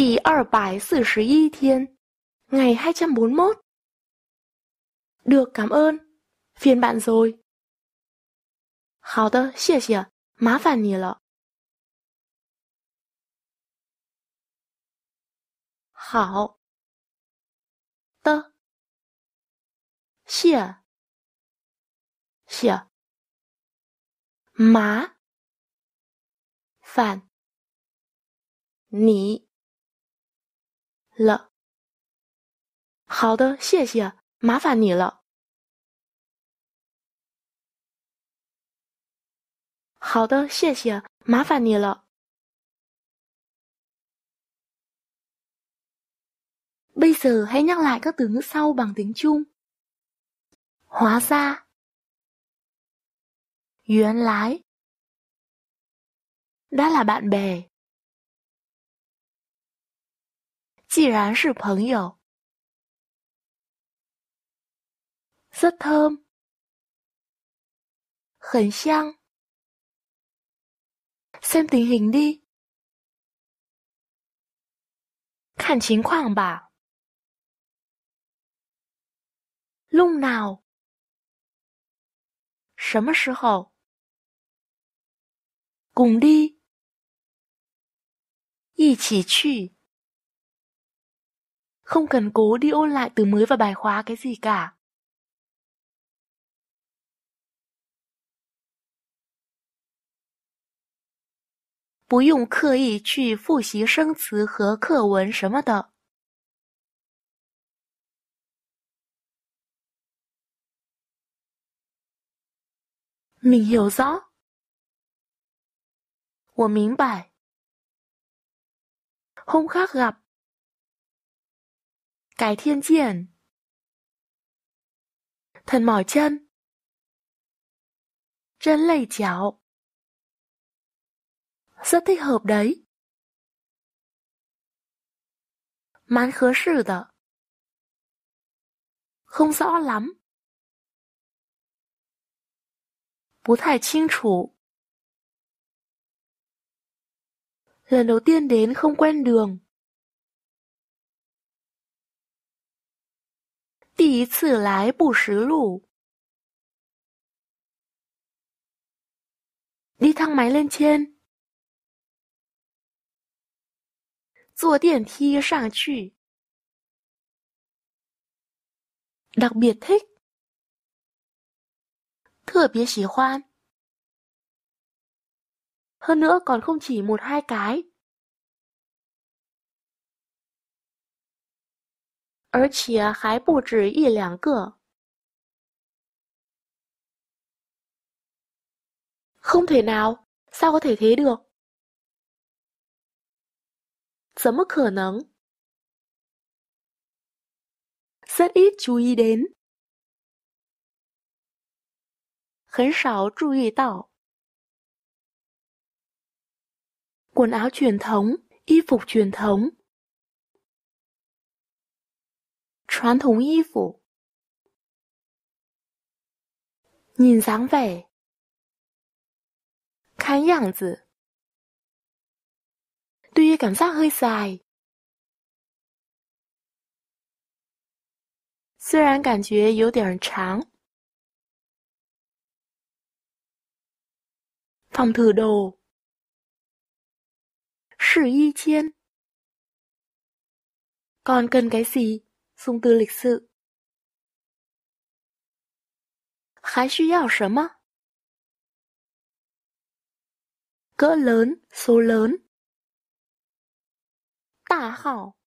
第二百四十一天, ngày mốt Được cảm ơn, phiền bạn rồi. 好的，谢谢，麻烦你了。好的，谢谢麻烦你。了。好的，谢谢，麻烦你了。好的，谢谢，麻烦你了。Bây giờ hãy nhắc lại các từ ngữ sau bằng tiếng Trung. Hóa ra. Duyên lái. Đã là bạn bè. 既然是朋友这他很香森林林里看情况吧弄闹什么时候巩俐一起去 không cần cố đi ôn lại từ mới và bài khóa cái gì cả. Không cần cố đi Bú dùng khơ mình hiểu rõ. 我明白。Hôm khác gặp. Cái thiên triển Thần mỏi chân Chân lầy chéo Rất thích hợp đấy Mán khứa sử tờ Không rõ lắm Lần đầu tiên đến không quen đường. 第一次来不识路，你趟买两千，坐电梯上去。đặc biệt thích, thừa hơn nữa còn không chỉ một hai cái. 而且还不止一两个。Không thể nào, sao có thể thế được? 怎么可能? Rất ít chú ý đến. 很少注意到。Quần áo truyền thống, y phục truyền thống 传统衣服。您三位，看样子，对于感上黑塞，虽然感觉有点长，放尺度，试衣间，还缺个什从德里斯。还需要什么？字大，数大，号。